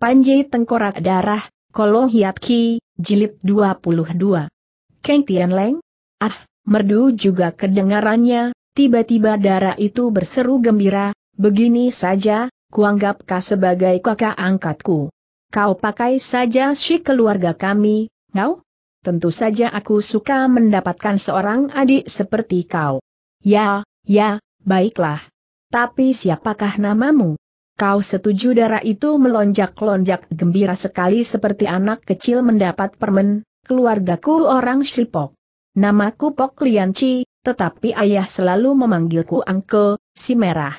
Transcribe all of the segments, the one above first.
Panji Tengkorak Darah, Kolo Hiat Ki, Jilid 22. Tian Leng? Ah, merdu juga kedengarannya, tiba-tiba darah itu berseru gembira, begini saja, kau sebagai kakak angkatku. Kau pakai saja si keluarga kami, ngau? Tentu saja aku suka mendapatkan seorang adik seperti kau. Ya, ya, baiklah. Tapi siapakah namamu? Kau setuju darah itu melonjak-lonjak gembira sekali seperti anak kecil mendapat permen, keluargaku orang Sipok. Namaku Pok Lianci, tetapi ayah selalu memanggilku Angke, si merah.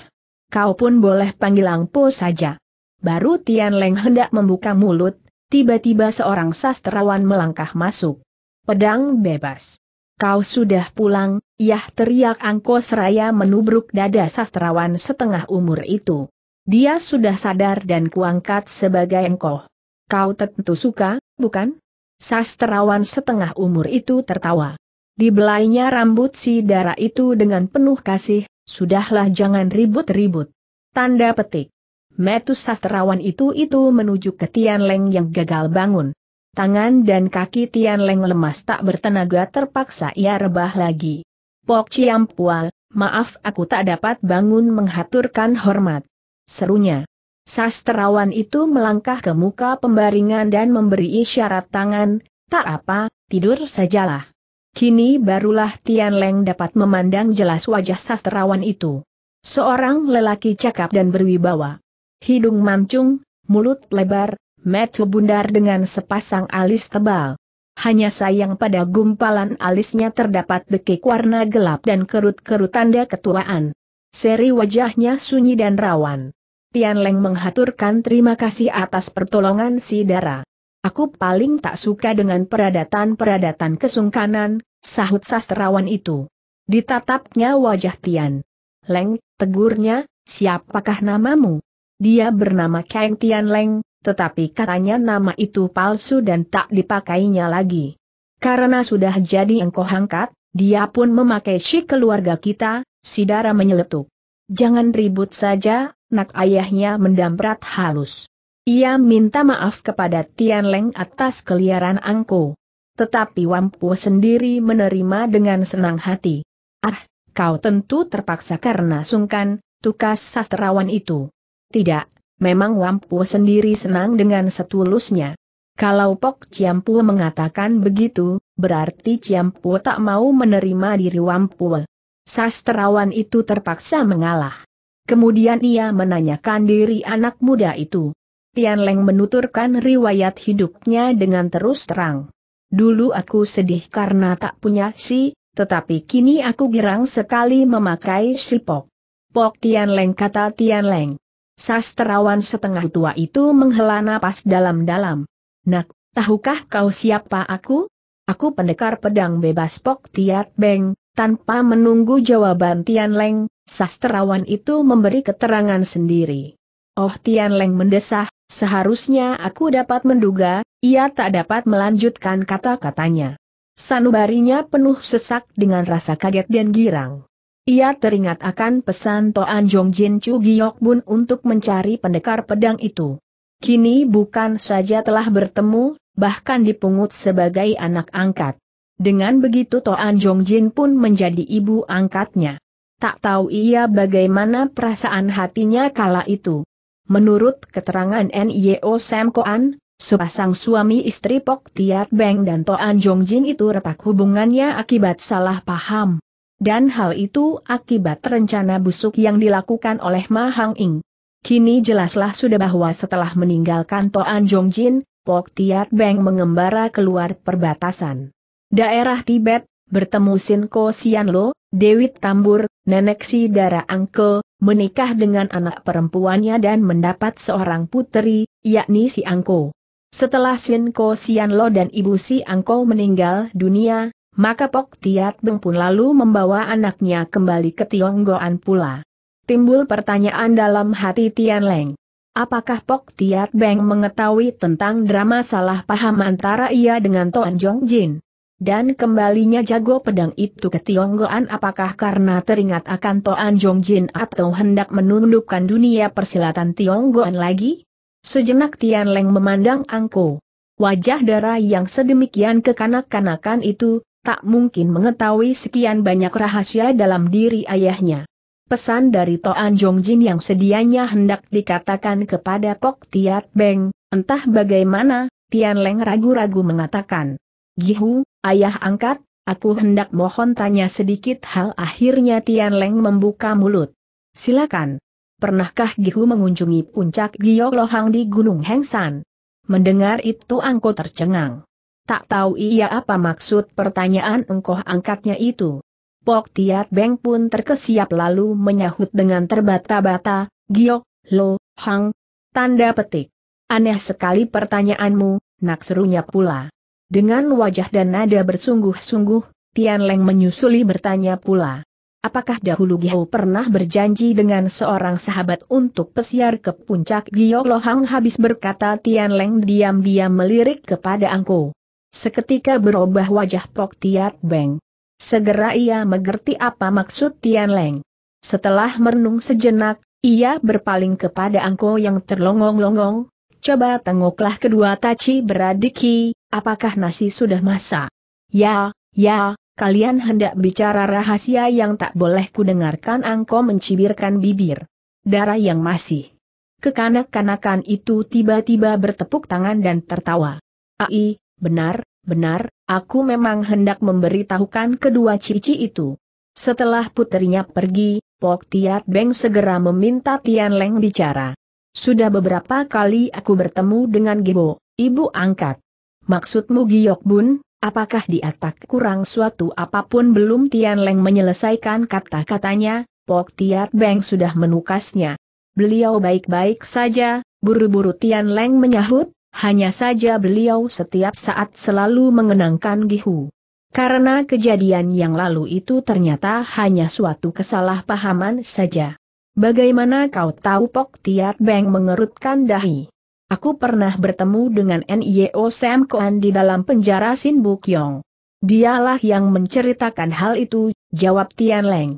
Kau pun boleh panggil Angpo saja. Baru Tian Leng hendak membuka mulut, tiba-tiba seorang sastrawan melangkah masuk. Pedang bebas. Kau sudah pulang, yah teriak Angko seraya menubruk dada sastrawan setengah umur itu. Dia sudah sadar dan kuangkat sebagai engkau. Kau tentu suka, bukan? Sastrawan setengah umur itu tertawa. Dibelainya rambut si darah itu dengan penuh kasih, sudahlah jangan ribut-ribut. Tanda petik. Metus sastrawan itu-itu menuju ke Tian Leng yang gagal bangun. Tangan dan kaki Tian Leng lemas tak bertenaga terpaksa ia rebah lagi. Pok Ciampua, maaf aku tak dapat bangun menghaturkan hormat serunya. Sastrawan itu melangkah ke muka pembaringan dan memberi isyarat tangan, tak apa, tidur sajalah. Kini barulah Tian Leng dapat memandang jelas wajah sastrawan itu. Seorang lelaki cakap dan berwibawa. Hidung mancung, mulut lebar, metu bundar dengan sepasang alis tebal. Hanya sayang pada gumpalan alisnya terdapat dekik warna gelap dan kerut-kerut tanda ketuaan. Seri wajahnya sunyi dan rawan. Tian Leng menghaturkan terima kasih atas pertolongan si Dara. Aku paling tak suka dengan peradatan-peradatan kesungkanan, sahut sastrawan itu. Ditatapnya wajah Tian. Leng, tegurnya, siapakah namamu? Dia bernama Kang Tian Leng, tetapi katanya nama itu palsu dan tak dipakainya lagi. Karena sudah jadi engkau angkat, dia pun memakai si keluarga kita, si Dara menyeletuk. Jangan ribut saja, nak ayahnya mendamprat halus. Ia minta maaf kepada Tian Leng atas keliaran Angko. Tetapi Wampu sendiri menerima dengan senang hati. Ah, kau tentu terpaksa karena sungkan, tukas sastrawan itu. Tidak, memang Wampu sendiri senang dengan setulusnya. Kalau Pok Ciampu mengatakan begitu, berarti Ciampu tak mau menerima diri Wampu. Sastrawan itu terpaksa mengalah. Kemudian ia menanyakan diri anak muda itu. Tian Leng menuturkan riwayat hidupnya dengan terus terang. Dulu aku sedih karena tak punya si, tetapi kini aku girang sekali memakai si pok. Pok Tian Leng kata Tian Leng. Sastrawan setengah tua itu menghela napas dalam-dalam. Nak, tahukah kau siapa aku? Aku pendekar pedang bebas Pok Tiat Beng, tanpa menunggu jawaban Tian Leng, sastrawan itu memberi keterangan sendiri. Oh Tian Leng mendesah, seharusnya aku dapat menduga, ia tak dapat melanjutkan kata-katanya. Sanubarinya penuh sesak dengan rasa kaget dan girang. Ia teringat akan pesan Toan Jong Jin Chu Giyok Bun untuk mencari pendekar pedang itu. Kini bukan saja telah bertemu, bahkan dipungut sebagai anak angkat. Dengan begitu Toan Jong Jin pun menjadi ibu angkatnya. Tak tahu ia bagaimana perasaan hatinya kala itu. Menurut keterangan NIO Sam Koan, sepasang suami istri Pok Tiat Beng dan Toan Jong Jin itu retak hubungannya akibat salah paham. Dan hal itu akibat rencana busuk yang dilakukan oleh Ma Hang Ing. Kini jelaslah sudah bahwa setelah meninggalkan Toan Jong Jin, Pok Tiat Beng mengembara keluar perbatasan daerah Tibet, bertemu Sinko Sianlo, Dewi Tambur, nenek si Dara Angke, menikah dengan anak perempuannya dan mendapat seorang putri, yakni si Angko. Setelah Sinko Sianlo dan ibu si Angko meninggal dunia, maka Pok Tiat Beng pun lalu membawa anaknya kembali ke Tionggoan pula. Timbul pertanyaan dalam hati Tian Leng. Apakah Pok Tiat Beng mengetahui tentang drama salah paham antara ia dengan Toan Jong Jin? Dan kembalinya jago pedang itu ke Tionggoan apakah karena teringat akan Toan Jongjin atau hendak menundukkan dunia persilatan Tionggoan lagi? Sejenak Tian Leng memandang Angko. Wajah darah yang sedemikian kekanak-kanakan itu, tak mungkin mengetahui sekian banyak rahasia dalam diri ayahnya. Pesan dari Toan Jongjin yang sedianya hendak dikatakan kepada Pok Tiat Beng, entah bagaimana, Tian Leng ragu-ragu mengatakan. Gihu, ayah angkat, aku hendak mohon tanya sedikit hal akhirnya Tian Leng membuka mulut. Silakan. Pernahkah Gihu mengunjungi puncak Giok Lohang di Gunung Hengsan? Mendengar itu Angko tercengang. Tak tahu ia apa maksud pertanyaan engkoh angkatnya itu. Pok Tiat Beng pun terkesiap lalu menyahut dengan terbata-bata, Giok, Lo, Hang. Tanda petik. Aneh sekali pertanyaanmu, nak serunya pula. Dengan wajah dan nada bersungguh-sungguh, Tian Leng menyusuli bertanya pula. Apakah dahulu Giao pernah berjanji dengan seorang sahabat untuk pesiar ke puncak Gio Lohang habis berkata Tian Leng diam-diam melirik kepada Angko. Seketika berubah wajah Pok Tiat Beng. Segera ia mengerti apa maksud Tian Leng. Setelah merenung sejenak, ia berpaling kepada Angko yang terlongong-longong, coba tengoklah kedua taci beradiki, apakah nasi sudah masak? Ya, ya, kalian hendak bicara rahasia yang tak boleh kudengarkan Angko mencibirkan bibir. Darah yang masih. Kekanak-kanakan itu tiba-tiba bertepuk tangan dan tertawa. Ai, benar, benar, aku memang hendak memberitahukan kedua cici itu. Setelah putrinya pergi, Pok Tiat Beng segera meminta Tian Leng bicara. Sudah beberapa kali aku bertemu dengan Gibo, ibu angkat. Maksudmu Giok Bun, apakah di atak kurang suatu apapun belum Tian Leng menyelesaikan kata-katanya, Pok Tiat Beng sudah menukasnya. Beliau baik-baik saja, buru-buru Tian Leng menyahut, hanya saja beliau setiap saat selalu mengenangkan Gihu. Karena kejadian yang lalu itu ternyata hanya suatu kesalahpahaman saja. Bagaimana kau tahu Pok Tiat Beng mengerutkan dahi? Aku pernah bertemu dengan NIO Sam Koan di dalam penjara Sin Bukyong. Dialah yang menceritakan hal itu, jawab Tian Leng.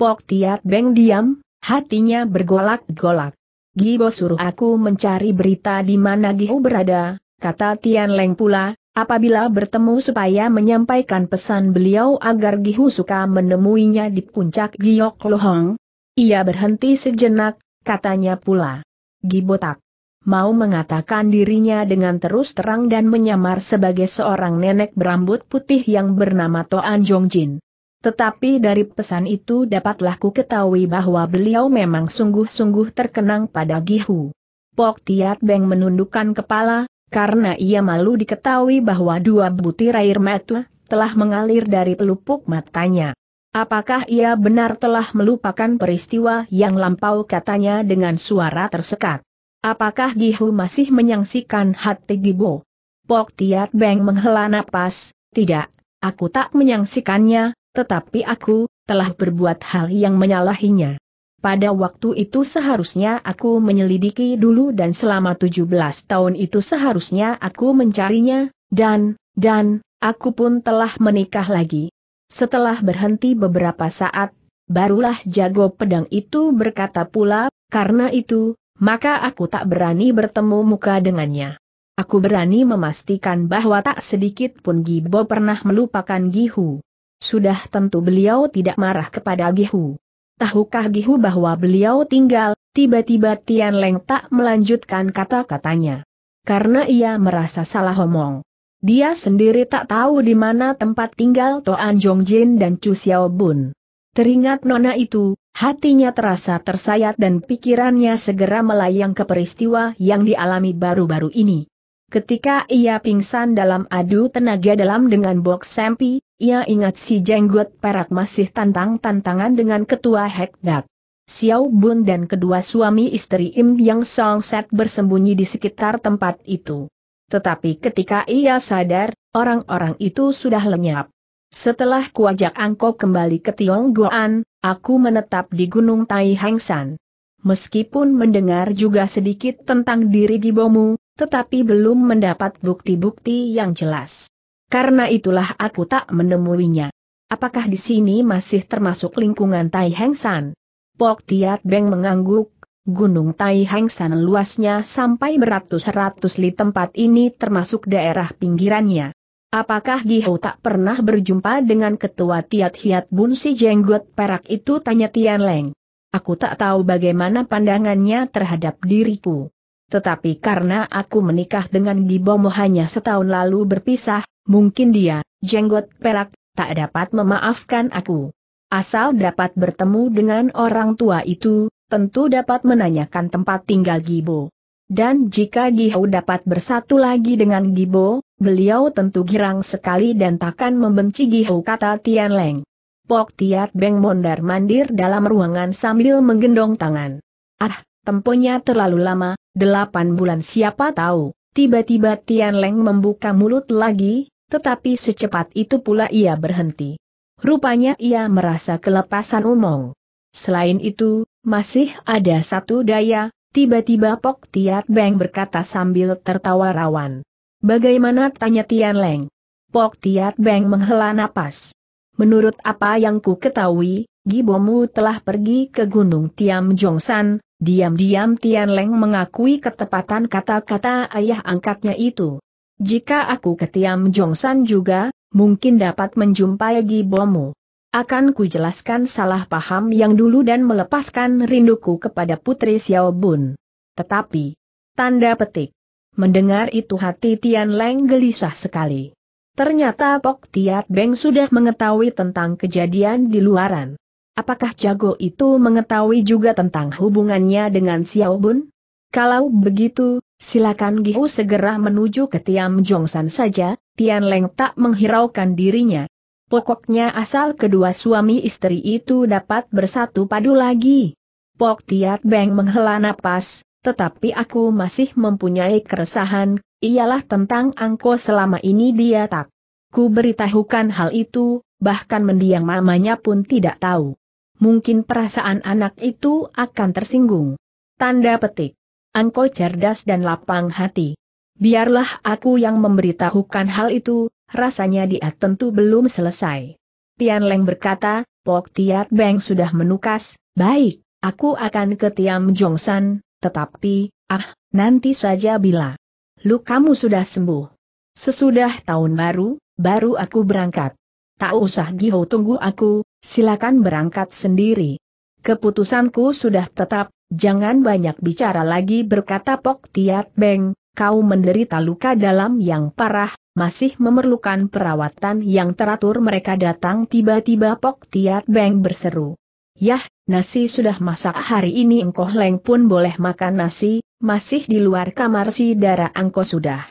Pok Tiat Beng diam, hatinya bergolak-golak. Gibo suruh aku mencari berita di mana Gihu berada, kata Tian Leng pula, apabila bertemu supaya menyampaikan pesan beliau agar Gihu suka menemuinya di puncak Giok Lohong. Ia berhenti sejenak, katanya pula. Gibotak mau mengatakan dirinya dengan terus terang dan menyamar sebagai seorang nenek berambut putih yang bernama Toan Jongjin. Tetapi dari pesan itu dapatlah ku ketahui bahwa beliau memang sungguh-sungguh terkenang pada Gihu. Pok Tiat Beng menundukkan kepala, karena ia malu diketahui bahwa dua butir air mata telah mengalir dari pelupuk matanya. Apakah ia benar telah melupakan peristiwa yang lampau katanya dengan suara tersekat? Apakah Gihu masih menyangsikan hati Gibo? Pok Tiat Beng menghela napas, tidak, aku tak menyangsikannya, tetapi aku telah berbuat hal yang menyalahinya. Pada waktu itu seharusnya aku menyelidiki dulu dan selama 17 tahun itu seharusnya aku mencarinya, dan, dan, aku pun telah menikah lagi. Setelah berhenti beberapa saat, barulah jago pedang itu berkata pula, karena itu, maka aku tak berani bertemu muka dengannya. Aku berani memastikan bahwa tak sedikit pun Gibo pernah melupakan Gihu. Sudah tentu beliau tidak marah kepada Gihu. Tahukah Gihu bahwa beliau tinggal, tiba-tiba Tian Leng tak melanjutkan kata-katanya. Karena ia merasa salah omong. Dia sendiri tak tahu di mana tempat tinggal Toan Jongjin dan Chu Xiaobun. Teringat nona itu, Hatinya terasa tersayat dan pikirannya segera melayang ke peristiwa yang dialami baru-baru ini. Ketika ia pingsan dalam adu tenaga dalam dengan box sempi, ia ingat si jenggot perak masih tantang-tantangan dengan ketua Hekdak. Xiao Bun dan kedua suami istri Im Yang Song Set bersembunyi di sekitar tempat itu. Tetapi ketika ia sadar, orang-orang itu sudah lenyap. Setelah kuajak Angkok kembali ke Tionggoan, Aku menetap di Gunung Tai Hengsan. Meskipun mendengar juga sedikit tentang diri Gibomu, tetapi belum mendapat bukti-bukti yang jelas. Karena itulah aku tak menemuinya. Apakah di sini masih termasuk lingkungan Tai San? Pok Tiat Beng mengangguk, Gunung Tai San luasnya sampai beratus-ratus li tempat ini termasuk daerah pinggirannya. Apakah Giho tak pernah berjumpa dengan ketua Tiat Hiat Bun si jenggot perak itu tanya Tian Leng. Aku tak tahu bagaimana pandangannya terhadap diriku. Tetapi karena aku menikah dengan Gibomo hanya setahun lalu berpisah, mungkin dia, jenggot perak, tak dapat memaafkan aku. Asal dapat bertemu dengan orang tua itu, tentu dapat menanyakan tempat tinggal Gibo. Dan jika Giho dapat bersatu lagi dengan Gibo, beliau tentu girang sekali dan takkan membenci Gihou kata Tian Leng. Pok Tiat Beng mondar-mandir dalam ruangan sambil menggendong tangan. Ah, temponya terlalu lama, delapan bulan siapa tahu. Tiba-tiba Tian Leng membuka mulut lagi, tetapi secepat itu pula ia berhenti. Rupanya ia merasa kelepasan umong. Selain itu, masih ada satu daya, tiba-tiba Pok Tiat Beng berkata sambil tertawa rawan. Bagaimana tanya Tian Leng? Pok Tiat Beng menghela napas. Menurut apa yang ku ketahui, Gibomu telah pergi ke Gunung Tiam Jongsan, diam-diam Tian Leng mengakui ketepatan kata-kata ayah angkatnya itu. Jika aku ke Tiam Jongsan juga, mungkin dapat menjumpai Gibomu. Akan ku jelaskan salah paham yang dulu dan melepaskan rinduku kepada Putri Xiao Bun. Tetapi, tanda petik. Mendengar itu hati Tian Leng gelisah sekali. Ternyata Pok Tiat Beng sudah mengetahui tentang kejadian di luaran. Apakah jago itu mengetahui juga tentang hubungannya dengan Xiao Bun? Kalau begitu, silakan Gihu segera menuju ke Tiam Jongsan saja, Tian Leng tak menghiraukan dirinya. Pokoknya asal kedua suami istri itu dapat bersatu padu lagi. Pok Tiat Beng menghela napas, tetapi aku masih mempunyai keresahan, ialah tentang Angko selama ini dia tak. Ku beritahukan hal itu, bahkan mendiang mamanya pun tidak tahu. Mungkin perasaan anak itu akan tersinggung. Tanda petik. Angko cerdas dan lapang hati. Biarlah aku yang memberitahukan hal itu, rasanya dia tentu belum selesai. Tian Leng berkata, Pok Tiat Beng sudah menukas, baik, aku akan ke Tiam Jongsan, tetapi, ah, nanti saja bila lukamu sudah sembuh. Sesudah tahun baru, baru aku berangkat. Tak usah Giho tunggu aku, silakan berangkat sendiri. Keputusanku sudah tetap, jangan banyak bicara lagi berkata Pok Tiat Beng, kau menderita luka dalam yang parah, masih memerlukan perawatan yang teratur mereka datang tiba-tiba Pok Tiat Beng berseru. Yah, nasi sudah masak hari ini engkoh leng pun boleh makan nasi, masih di luar kamar si darah angko sudah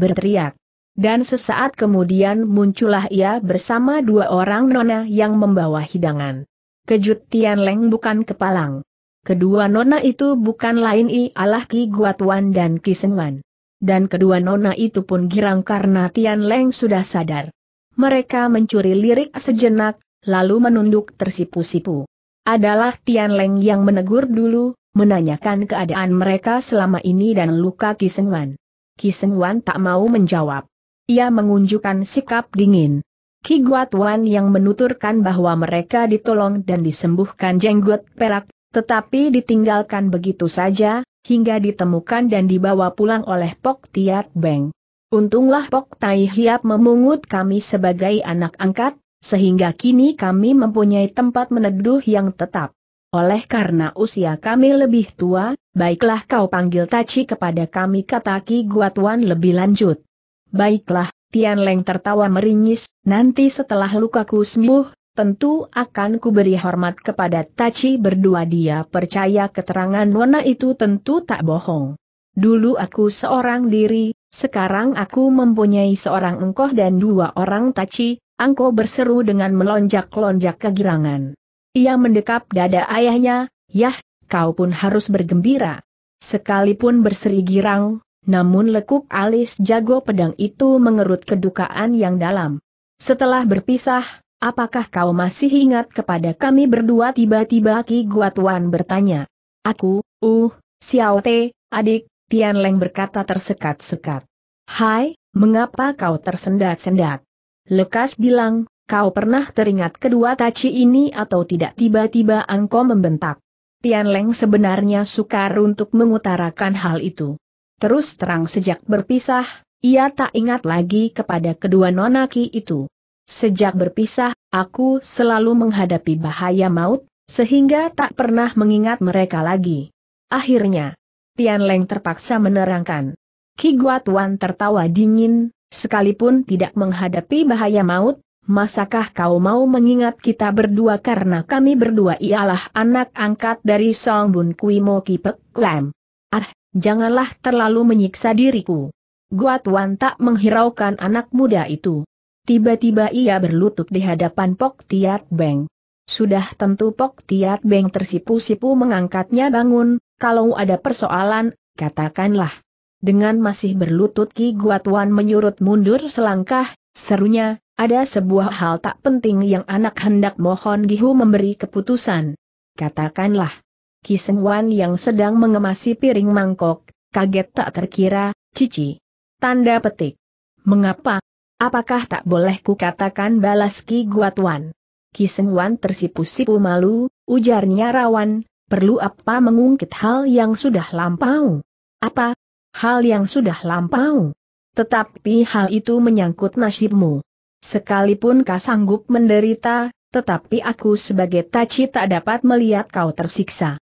berteriak. Dan sesaat kemudian muncullah ia bersama dua orang nona yang membawa hidangan. Kejut Tian Leng bukan kepalang. Kedua nona itu bukan lain ialah Ki Guatuan dan Ki Senwan. Dan kedua nona itu pun girang karena Tian Leng sudah sadar. Mereka mencuri lirik sejenak, lalu menunduk tersipu-sipu adalah Tian Leng yang menegur dulu, menanyakan keadaan mereka selama ini dan luka Wan. Kisenwan. Wan tak mau menjawab. Ia mengunjukkan sikap dingin. Ki Wan yang menuturkan bahwa mereka ditolong dan disembuhkan jenggot perak, tetapi ditinggalkan begitu saja, hingga ditemukan dan dibawa pulang oleh Pok Tiat Beng. Untunglah Pok Tai Hiap memungut kami sebagai anak angkat, sehingga kini kami mempunyai tempat meneduh yang tetap. Oleh karena usia kami lebih tua, baiklah kau panggil Taci kepada kami kata Ki Guatuan lebih lanjut. Baiklah, Tian Leng tertawa meringis, nanti setelah lukaku sembuh, tentu akan kuberi hormat kepada Taci berdua dia percaya keterangan Nona itu tentu tak bohong. Dulu aku seorang diri, sekarang aku mempunyai seorang engkoh dan dua orang Taci. Angko berseru dengan melonjak-lonjak kegirangan. Ia mendekap dada ayahnya, Yah, kau pun harus bergembira. Sekalipun berseri girang, namun lekuk alis jago pedang itu mengerut kedukaan yang dalam. Setelah berpisah, apakah kau masih ingat kepada kami berdua tiba-tiba Ki Guatuan bertanya. Aku, uh, Xiao Te, adik, Tian Leng berkata tersekat-sekat. Hai, mengapa kau tersendat-sendat? Lekas bilang, kau pernah teringat kedua taci ini atau tidak tiba-tiba Angko membentak. Tian Leng sebenarnya sukar untuk mengutarakan hal itu. Terus terang sejak berpisah, ia tak ingat lagi kepada kedua nonaki itu. Sejak berpisah, aku selalu menghadapi bahaya maut, sehingga tak pernah mengingat mereka lagi. Akhirnya, Tian Leng terpaksa menerangkan. Ki Guatuan tertawa dingin, Sekalipun tidak menghadapi bahaya maut, masakah kau mau mengingat kita berdua karena kami berdua ialah anak angkat dari Song Bun Kui Mo Kipek Lam. Ah, janganlah terlalu menyiksa diriku. Gua Tuan tak menghiraukan anak muda itu. Tiba-tiba ia berlutut di hadapan Pok Tiat Beng. Sudah tentu Pok Tiat Beng tersipu-sipu mengangkatnya bangun, kalau ada persoalan, katakanlah. Dengan masih berlutut Ki Guatuan menyurut mundur selangkah, serunya, ada sebuah hal tak penting yang anak hendak mohon Gihu memberi keputusan. Katakanlah. Ki Wan yang sedang mengemasi piring mangkok, kaget tak terkira, cici. Tanda petik. Mengapa? Apakah tak boleh katakan balas Ki Guatuan? Ki Wan tersipu-sipu malu, ujarnya rawan, perlu apa mengungkit hal yang sudah lampau? Apa, hal yang sudah lampau. Tetapi hal itu menyangkut nasibmu. Sekalipun kau sanggup menderita, tetapi aku sebagai taci tak dapat melihat kau tersiksa.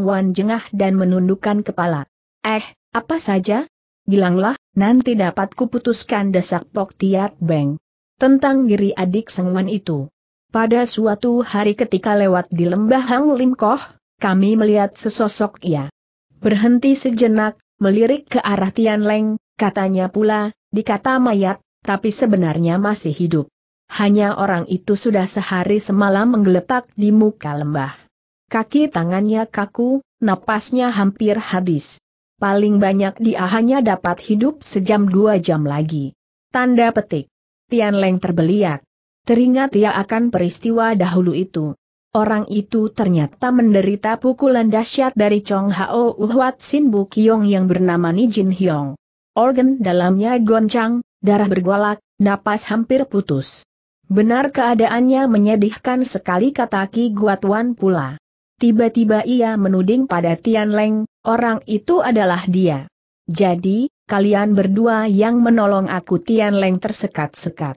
Wan jengah dan menundukkan kepala. Eh, apa saja? Bilanglah, nanti dapat kuputuskan desak Pok Tiat Beng. Tentang diri adik Sengwan itu. Pada suatu hari ketika lewat di lembah Hang Lim Koh, kami melihat sesosok ia. Berhenti sejenak, melirik ke arah Tian Leng, katanya pula, dikata mayat, tapi sebenarnya masih hidup. Hanya orang itu sudah sehari semalam menggeletak di muka lembah. Kaki tangannya kaku, napasnya hampir habis. Paling banyak dia hanya dapat hidup sejam dua jam lagi. Tanda petik. Tian Leng terbeliak. Teringat ia akan peristiwa dahulu itu. Orang itu ternyata menderita pukulan dahsyat dari Chong Hao Uhwat Sin Bu Kiong yang bernama Ni Jin Hyong. Organ dalamnya goncang, darah bergolak, napas hampir putus. Benar keadaannya menyedihkan sekali kata Ki Guatuan pula. Tiba-tiba ia menuding pada Tian Leng, orang itu adalah dia. Jadi, kalian berdua yang menolong aku Tian Leng tersekat-sekat.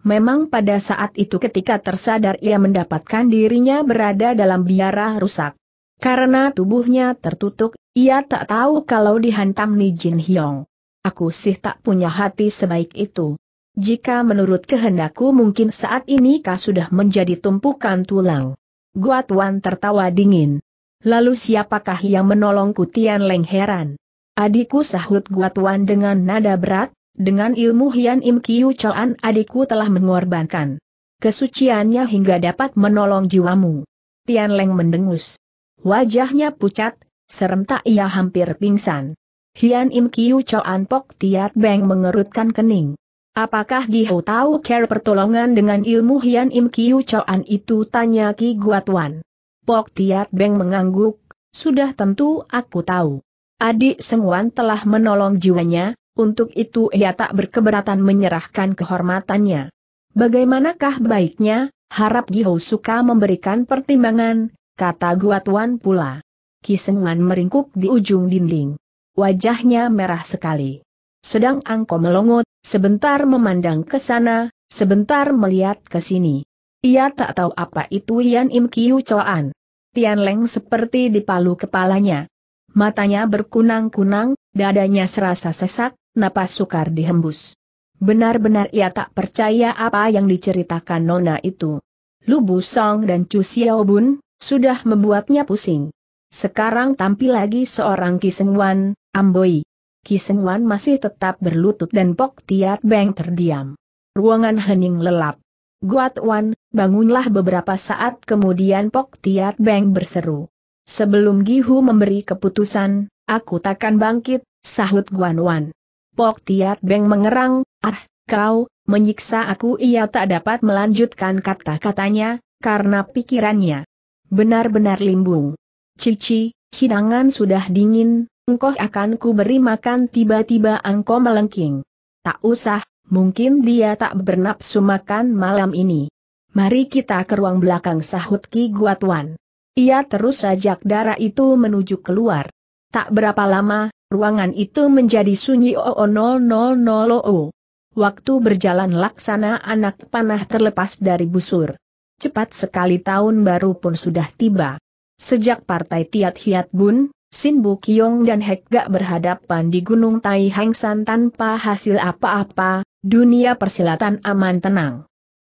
Memang pada saat itu ketika tersadar ia mendapatkan dirinya berada dalam biara rusak. Karena tubuhnya tertutup, ia tak tahu kalau dihantam Nijin Hyong. Aku sih tak punya hati sebaik itu. Jika menurut kehendakku mungkin saat ini kau sudah menjadi tumpukan tulang. Gua Tuan tertawa dingin. Lalu siapakah yang menolongku Tian Leng heran? Adikku sahut Gua Tuan dengan nada berat, dengan ilmu Hian Im Kiu Choan adikku telah mengorbankan kesuciannya hingga dapat menolong jiwamu. Tian Leng mendengus. Wajahnya pucat, serentak ia hampir pingsan. Hian Im Kiu Choan Pok Tiat Beng mengerutkan kening. Apakah Gihou tahu care pertolongan dengan ilmu Hian Im Kiu Choan itu tanya Ki Guatuan. Pok Tiat Beng mengangguk, sudah tentu aku tahu. Adik Wan telah menolong jiwanya, untuk itu ia tak berkeberatan menyerahkan kehormatannya. Bagaimanakah baiknya, harap Gihou suka memberikan pertimbangan, kata Guatuan pula. Kisengan meringkuk di ujung dinding. Wajahnya merah sekali. Sedang Angko melongot, sebentar memandang ke sana, sebentar melihat ke sini. Ia tak tahu apa itu Yan Im Kiu Choan. Tian Leng seperti dipalu kepalanya. Matanya berkunang-kunang, dadanya serasa sesak, napas sukar dihembus. Benar-benar ia tak percaya apa yang diceritakan Nona itu. Lubu Song dan Chu Xiaobun, sudah membuatnya pusing. Sekarang tampil lagi seorang Kisengwan, Amboi. Kisengwan masih tetap berlutut dan Pok Tiat Beng terdiam. Ruangan hening lelap. Guat Wan, bangunlah beberapa saat kemudian Pok Tiat Beng berseru. Sebelum Gihu memberi keputusan, aku takkan bangkit, sahut Guan Wan. Pok Tiat Beng mengerang, ah, kau, menyiksa aku ia tak dapat melanjutkan kata-katanya, karena pikirannya benar-benar limbung. Cici, hidangan sudah dingin, engkau akan ku beri makan tiba-tiba engkau melengking. Tak usah, mungkin dia tak bernapsu makan malam ini. Mari kita ke ruang belakang sahut Ki Guatuan. Ia terus ajak darah itu menuju keluar. Tak berapa lama, Ruangan itu menjadi sunyi oo oo. Waktu berjalan laksana anak panah terlepas dari busur. Cepat sekali tahun baru pun sudah tiba. Sejak partai Tiat Hiat Bun, Sin Bu Kiong dan Hek Gak berhadapan di Gunung Tai Hang San tanpa hasil apa-apa, dunia persilatan aman tenang.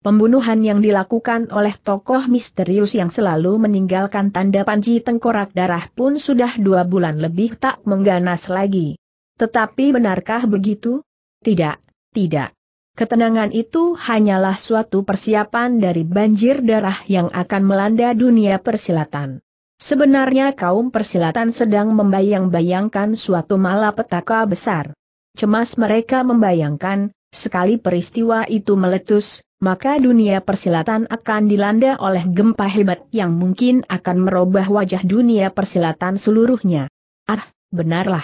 Pembunuhan yang dilakukan oleh tokoh misterius yang selalu meninggalkan tanda panci tengkorak darah pun sudah dua bulan lebih tak mengganas lagi. Tetapi benarkah begitu? Tidak, tidak. Ketenangan itu hanyalah suatu persiapan dari banjir darah yang akan melanda dunia persilatan. Sebenarnya kaum persilatan sedang membayang-bayangkan suatu malapetaka besar. Cemas mereka membayangkan, Sekali peristiwa itu meletus, maka dunia persilatan akan dilanda oleh gempa hebat yang mungkin akan merubah wajah dunia persilatan seluruhnya. Ah, benarlah.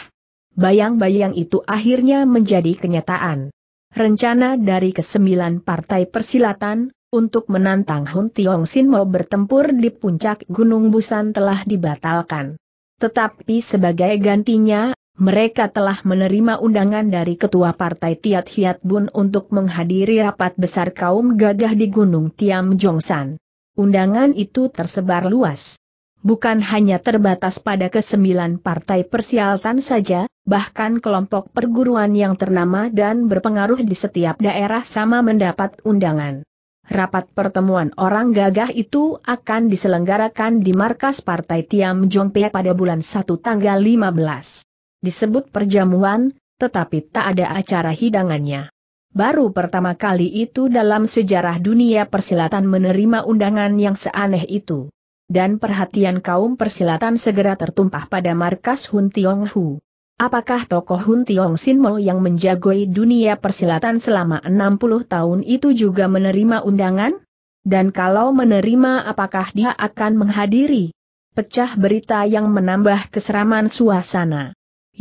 Bayang-bayang itu akhirnya menjadi kenyataan. Rencana dari kesembilan partai persilatan, untuk menantang Hun Tiong Sin mau bertempur di puncak Gunung Busan telah dibatalkan. Tetapi sebagai gantinya mereka telah menerima undangan dari Ketua Partai Tiat Hiat Bun untuk menghadiri rapat besar kaum gagah di Gunung Tiam Jongsan. Undangan itu tersebar luas. Bukan hanya terbatas pada kesembilan partai persialtan saja, bahkan kelompok perguruan yang ternama dan berpengaruh di setiap daerah sama mendapat undangan. Rapat pertemuan orang gagah itu akan diselenggarakan di markas partai Tiam Jongpe pada bulan 1 tanggal 15 disebut perjamuan, tetapi tak ada acara hidangannya. Baru pertama kali itu dalam sejarah dunia persilatan menerima undangan yang seaneh itu. Dan perhatian kaum persilatan segera tertumpah pada markas Hun Tiong Hu. Apakah tokoh Hun Tiong Sin Mo yang menjagoi dunia persilatan selama 60 tahun itu juga menerima undangan? Dan kalau menerima apakah dia akan menghadiri? Pecah berita yang menambah keseraman suasana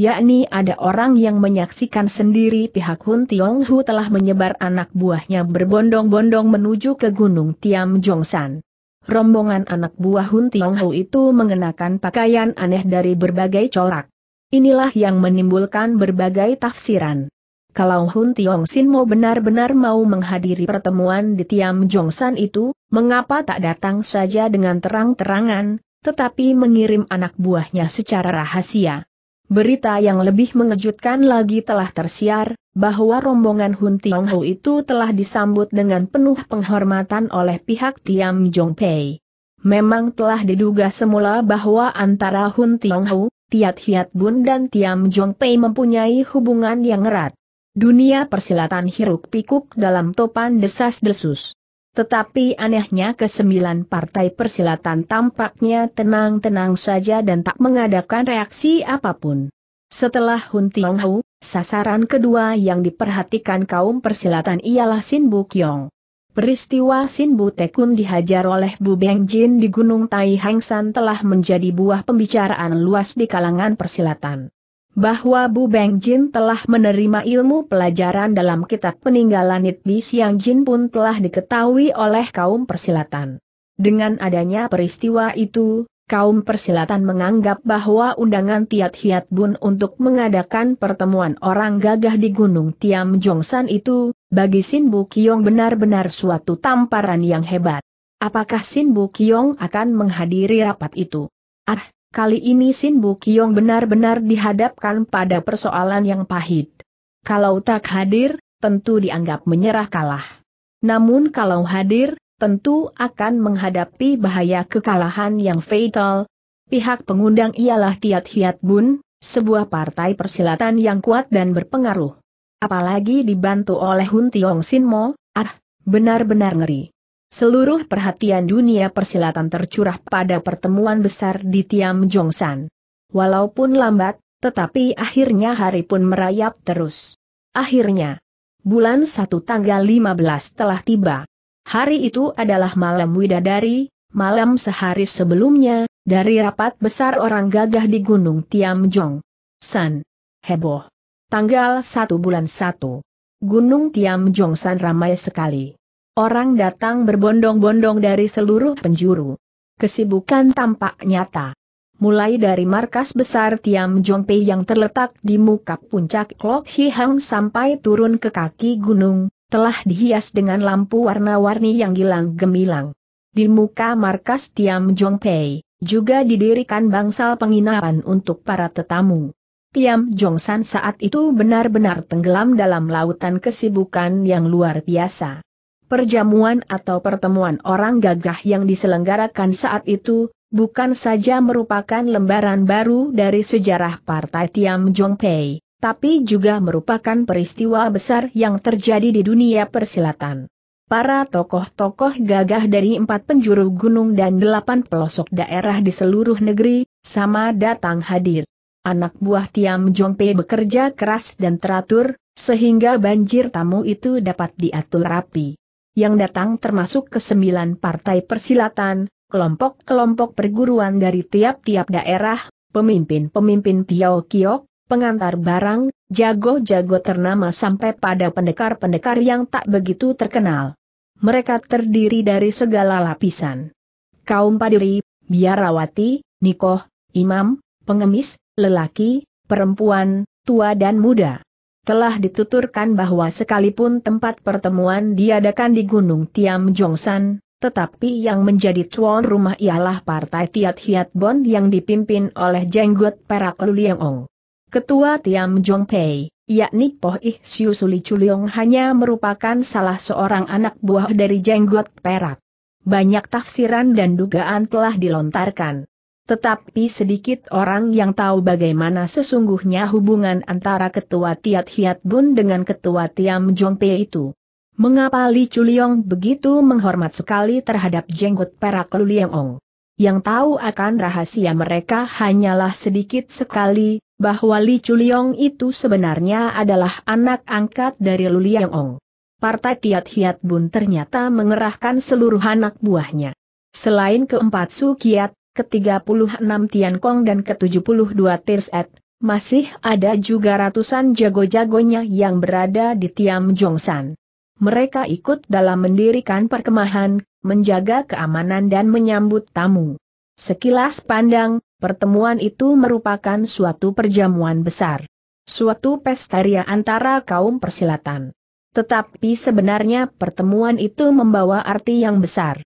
yakni ada orang yang menyaksikan sendiri pihak Hun Tiong Hu telah menyebar anak buahnya berbondong-bondong menuju ke Gunung Tiam Jongsan. Rombongan anak buah Hun Tiong Hu itu mengenakan pakaian aneh dari berbagai corak. Inilah yang menimbulkan berbagai tafsiran. Kalau Hun Tiong Sin mau benar-benar mau menghadiri pertemuan di Tiam Jongsan itu, mengapa tak datang saja dengan terang-terangan, tetapi mengirim anak buahnya secara rahasia? Berita yang lebih mengejutkan lagi telah tersiar, bahwa rombongan Hun Tiong Ho itu telah disambut dengan penuh penghormatan oleh pihak Tiam Jong Pei. Memang telah diduga semula bahwa antara Hun Tiong Ho, Tiat Hiat Bun dan Tiam Jong Pei mempunyai hubungan yang erat. Dunia persilatan hiruk pikuk dalam topan desas-desus. Tetapi anehnya kesembilan partai persilatan tampaknya tenang-tenang saja dan tak mengadakan reaksi apapun. Setelah Hun Tiong Hau, sasaran kedua yang diperhatikan kaum persilatan ialah Sin Bu Kyong. Peristiwa Sin Bu Tekun dihajar oleh Bu Beng Jin di Gunung Tai Hang San telah menjadi buah pembicaraan luas di kalangan persilatan bahwa Bu Beng Jin telah menerima ilmu pelajaran dalam kitab peninggalan Nitbi Siang Jin pun telah diketahui oleh kaum persilatan. Dengan adanya peristiwa itu, kaum persilatan menganggap bahwa undangan Tiat Hiat Bun untuk mengadakan pertemuan orang gagah di Gunung Tiam Jongsan itu, bagi Sin Bu Kiong benar-benar suatu tamparan yang hebat. Apakah Sin Bu Kiong akan menghadiri rapat itu? Ah, Kali ini Sin Bukiong benar-benar dihadapkan pada persoalan yang pahit. Kalau tak hadir, tentu dianggap menyerah kalah. Namun kalau hadir, tentu akan menghadapi bahaya kekalahan yang fatal. Pihak pengundang ialah Tiat Hiat Bun, sebuah partai persilatan yang kuat dan berpengaruh. Apalagi dibantu oleh Hun Tiong Sin Mo, ah, benar-benar ngeri. Seluruh perhatian dunia persilatan tercurah pada pertemuan besar di Tiam Jongsan. Walaupun lambat, tetapi akhirnya hari pun merayap terus. Akhirnya, bulan 1 tanggal 15 telah tiba. Hari itu adalah malam widadari, malam sehari sebelumnya, dari rapat besar orang gagah di Gunung Tiam Jong. San. Heboh. Tanggal 1 bulan 1. Gunung Tiam Jong San ramai sekali. Orang datang berbondong-bondong dari seluruh penjuru. Kesibukan tampak nyata. Mulai dari markas besar Tiam Jongpei yang terletak di muka puncak Klok Hihang sampai turun ke kaki gunung, telah dihias dengan lampu warna-warni yang gilang gemilang. Di muka markas Tiam Jongpei, juga didirikan bangsal penginapan untuk para tetamu. Tiam Jongsan saat itu benar-benar tenggelam dalam lautan kesibukan yang luar biasa perjamuan atau pertemuan orang gagah yang diselenggarakan saat itu, bukan saja merupakan lembaran baru dari sejarah Partai Tiam Jong Pei, tapi juga merupakan peristiwa besar yang terjadi di dunia persilatan. Para tokoh-tokoh gagah dari empat penjuru gunung dan delapan pelosok daerah di seluruh negeri, sama datang hadir. Anak buah Tiam Pei bekerja keras dan teratur, sehingga banjir tamu itu dapat diatur rapi yang datang termasuk kesembilan partai persilatan, kelompok-kelompok perguruan dari tiap-tiap daerah, pemimpin-pemimpin Piao Kiok, pengantar barang, jago-jago ternama sampai pada pendekar-pendekar yang tak begitu terkenal. Mereka terdiri dari segala lapisan. Kaum padiri, biarawati, nikoh, imam, pengemis, lelaki, perempuan, tua dan muda telah dituturkan bahwa sekalipun tempat pertemuan diadakan di Gunung Tiam Jongsan, tetapi yang menjadi tuan rumah ialah Partai Tiat Hiat Bon yang dipimpin oleh Jenggot Perak Liang Ong. Ketua Tiam Jong Pei, yakni Poh Ih Siu Suli Chuliong hanya merupakan salah seorang anak buah dari Jenggot Perak. Banyak tafsiran dan dugaan telah dilontarkan. Tetapi sedikit orang yang tahu bagaimana sesungguhnya hubungan antara ketua Tiat Hiat Bun dengan ketua Tiam Jongpe itu. Mengapa Li Chuliong begitu menghormat sekali terhadap jenggot perak Lu Liangong? Yang tahu akan rahasia mereka hanyalah sedikit sekali, bahwa Li Chuliong itu sebenarnya adalah anak angkat dari Lu Liangong. Partai Tiat Hiat Bun ternyata mengerahkan seluruh anak buahnya. Selain keempat Sukiat, ke-36 Kong dan ke-72 Tirset, masih ada juga ratusan jago-jagonya yang berada di Tiam Jongsan. Mereka ikut dalam mendirikan perkemahan, menjaga keamanan dan menyambut tamu. Sekilas pandang, pertemuan itu merupakan suatu perjamuan besar. Suatu pestaria antara kaum persilatan. Tetapi sebenarnya pertemuan itu membawa arti yang besar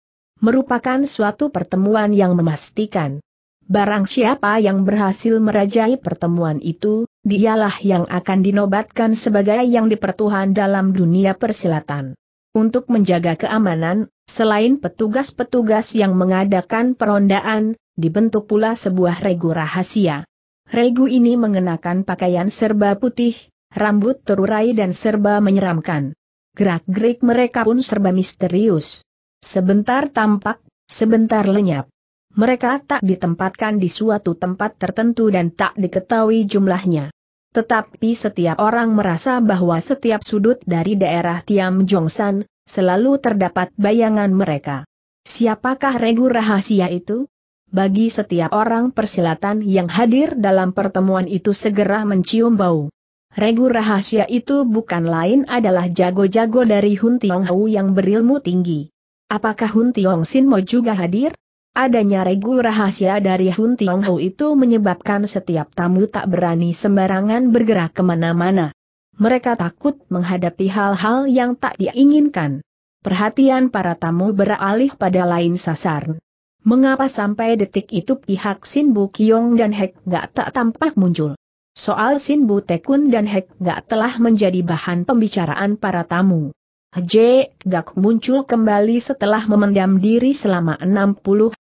merupakan suatu pertemuan yang memastikan. Barang siapa yang berhasil merajai pertemuan itu, dialah yang akan dinobatkan sebagai yang dipertuhan dalam dunia persilatan. Untuk menjaga keamanan, selain petugas-petugas yang mengadakan perondaan, dibentuk pula sebuah regu rahasia. Regu ini mengenakan pakaian serba putih, rambut terurai dan serba menyeramkan. Gerak-gerik mereka pun serba misterius. Sebentar tampak, sebentar lenyap. Mereka tak ditempatkan di suatu tempat tertentu dan tak diketahui jumlahnya. Tetapi setiap orang merasa bahwa setiap sudut dari daerah Tiam Jongsan, selalu terdapat bayangan mereka. Siapakah regu rahasia itu? Bagi setiap orang persilatan yang hadir dalam pertemuan itu segera mencium bau. Regu rahasia itu bukan lain adalah jago-jago dari Hun Tiong Hau yang berilmu tinggi. Apakah Hun Tiong Sin Mo juga hadir? Adanya regu rahasia dari Hun Tiong Ho itu menyebabkan setiap tamu tak berani sembarangan bergerak kemana-mana. Mereka takut menghadapi hal-hal yang tak diinginkan. Perhatian para tamu beralih pada lain sasaran. Mengapa sampai detik itu pihak Sin Bu Kiong dan Hek gak tak tampak muncul? Soal Sin Bu Tekun dan Hek gak telah menjadi bahan pembicaraan para tamu. J. Gak muncul kembali setelah memendam diri selama 60-70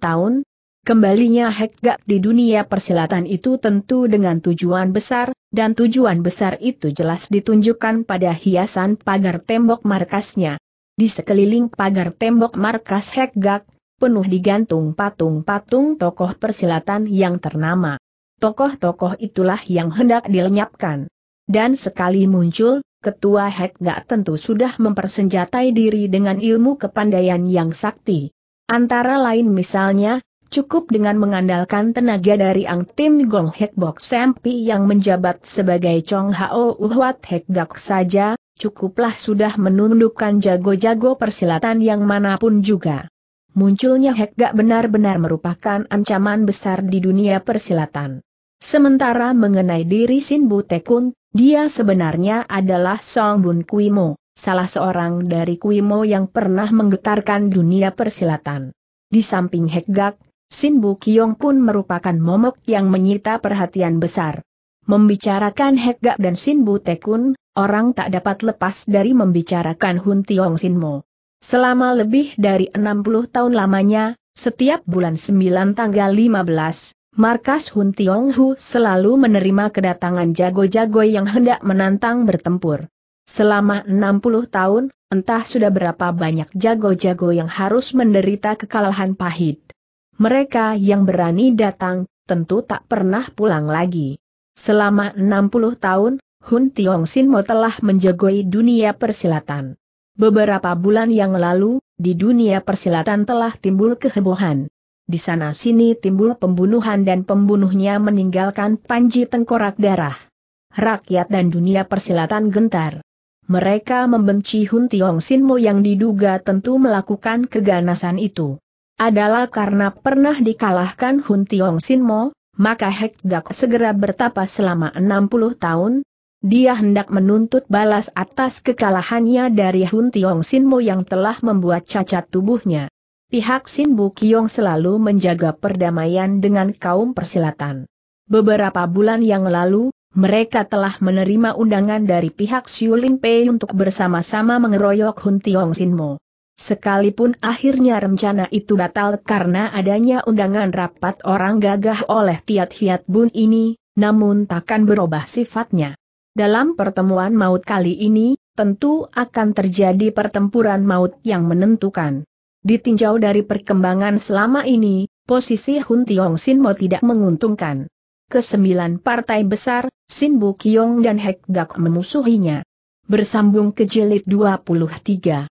tahun. Kembalinya Hek Gak di dunia persilatan itu tentu dengan tujuan besar, dan tujuan besar itu jelas ditunjukkan pada hiasan pagar tembok markasnya. Di sekeliling pagar tembok markas Hek Gak, penuh digantung patung-patung tokoh persilatan yang ternama. Tokoh-tokoh itulah yang hendak dilenyapkan. Dan sekali muncul, Ketua Hek gak tentu sudah mempersenjatai diri dengan ilmu kepandaian yang sakti. Antara lain misalnya, cukup dengan mengandalkan tenaga dari Ang Tim Gong Hek Bok Sempi yang menjabat sebagai Chong Hao Uhwat Hek Gak saja, cukuplah sudah menundukkan jago-jago persilatan yang manapun juga. Munculnya Hek Gak benar-benar merupakan ancaman besar di dunia persilatan. Sementara mengenai diri Sin Tekun. Dia sebenarnya adalah Song Bun Mo, salah seorang dari Kui Mo yang pernah menggetarkan dunia persilatan. Di samping Hegak, Sin Bu Kiong pun merupakan momok yang menyita perhatian besar. Membicarakan Hegak dan Sin Bu Tekun, orang tak dapat lepas dari membicarakan Hun Tiong Sin Mo. Selama lebih dari 60 tahun lamanya, setiap bulan 9 tanggal 15, Markas Hun Tiong Hu selalu menerima kedatangan jago-jago yang hendak menantang bertempur. Selama 60 tahun, entah sudah berapa banyak jago-jago yang harus menderita kekalahan pahit. Mereka yang berani datang, tentu tak pernah pulang lagi. Selama 60 tahun, Hun Tiong Sinmo telah menjagoi dunia persilatan. Beberapa bulan yang lalu, di dunia persilatan telah timbul kehebohan. Di sana-sini timbul pembunuhan dan pembunuhnya meninggalkan panji tengkorak darah. Rakyat dan dunia persilatan gentar. Mereka membenci Hun Tiong Sinmo yang diduga tentu melakukan keganasan itu. Adalah karena pernah dikalahkan Hun Tiong Sinmo, maka Hek Gak segera bertapa selama 60 tahun. Dia hendak menuntut balas atas kekalahannya dari Hun Tiong Sinmo yang telah membuat cacat tubuhnya. Pihak Sin Kyong selalu menjaga perdamaian dengan kaum persilatan. Beberapa bulan yang lalu, mereka telah menerima undangan dari pihak Lin Pei untuk bersama-sama mengeroyok Hun Tiong Mo. Sekalipun akhirnya rencana itu batal karena adanya undangan rapat orang gagah oleh Tiat Hiat Bun ini, namun takkan berubah sifatnya. Dalam pertemuan maut kali ini, tentu akan terjadi pertempuran maut yang menentukan. Ditinjau dari perkembangan selama ini, posisi Hun Tiong Sin Sinmo tidak menguntungkan. Kesembilan partai besar, Sin Bu Kiong dan Hek Gak memusuhinya. Bersambung ke jilid 23.